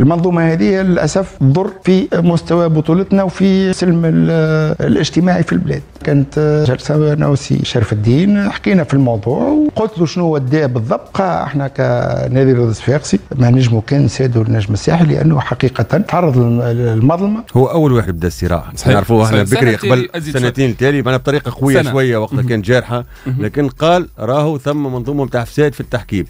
المنظومه هذه للاسف تضر في مستوى بطولتنا وفي سلم الاجتماعي في البلاد كانت جلسه انا وسي شرف الدين حكينا في الموضوع وقلت له شنو هو بالضبط قال احنا كنادي رياض الصفاقسي ما نجمو كان نساعدوا النجم الساحل لانه حقيقه تعرض للمظلمه هو اول واحد بدا الصراع نعرفوه احنا بكري قبل سنتين تالي معناها بطريقه قويه سنة. شويه وقتها كانت جارحه لكن قال راهو ثم منظومه نتاع فساد في التحكيم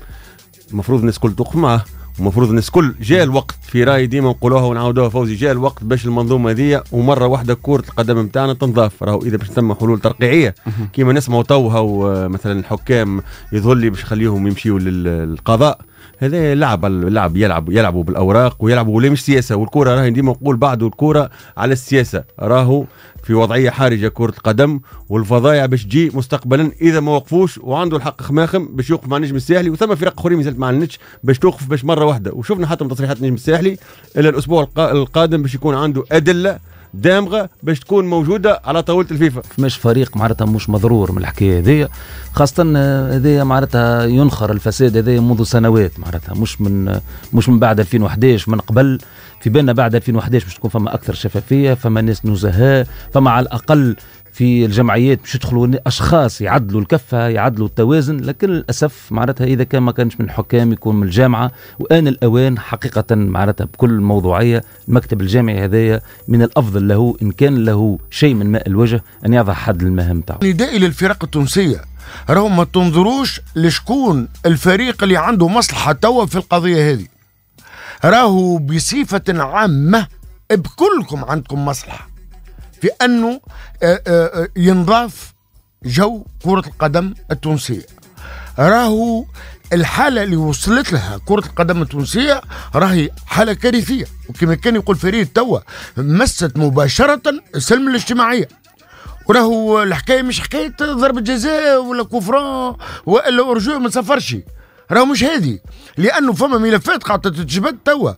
المفروض الناس كل توقف معاه المفروض الناس كل جاء الوقت في رايي ديما نقولوها ونعاودوها فوزي جاء الوقت باش المنظومه هذيا ومره واحده كره القدم نتاعنا تنضاف راهو اذا باش تم حلول ترقيعيه كيما نسمعوا توها مثلا الحكام يظهر لي باش خليهم يمشيوا للقضاء هذا لعب اللعب يلعب يلعبوا بالاوراق ويلعبوا ولا مش سياسه والكره راهي ديما نقول بعد الكره على السياسه راهو في وضعيه حرجه كره القدم والفضايع باش تجي مستقبلا اذا ما وقفوش وعنده الحق خماخم باش يوقف مع النجم الساحلي وثم فرق اخرين مازالت ما عندناش باش توقف باش مره واحده وشفنا حتى من تصريحات النجم الساحلي الا الاسبوع القادم باش يكون عنده ادله دامغه باش تكون موجوده على طاوله الفيفا. مش فريق معناتها مش مضرور من الحكايه هذه خاصة هذايا معناتها ينخر الفساد هذايا منذ سنوات معناتها مش من مش من بعد 2011 من قبل في بالنا بعد 2011 باش تكون فما اكثر شفافيه فما ناس نزهاء فما على الاقل في الجمعيات باش يدخلوا اشخاص يعدلوا الكفه يعدلوا التوازن لكن للاسف معناتها اذا كان ما كانش من الحكام يكون من الجامعه وان الاوان حقيقه معناتها بكل موضوعيه المكتب الجامعي هذايا من الافضل له ان كان له شيء من ماء الوجه ان يضع حد للمهام تاعه. ندائي للفرق التونسيه راهم ما تنظروش لشكون الفريق اللي عنده مصلحه توا في القضيه هذه. راهو بصفه عامه بكلكم عندكم مصلحه. في انه آه، آه، آه، ينضاف جو كرة القدم التونسية راهو الحالة اللي وصلت لها كرة القدم التونسية راهي حالة كارثية وكما كان يقول فريد توا مست مباشرة السلم الاجتماعية وراهو الحكاية مش حكاية ضربة جزاء ولا كفران ولا أرجوء ما سفرش راهو مش هذه لأنه فما ملفات قاعدة تتجبد توا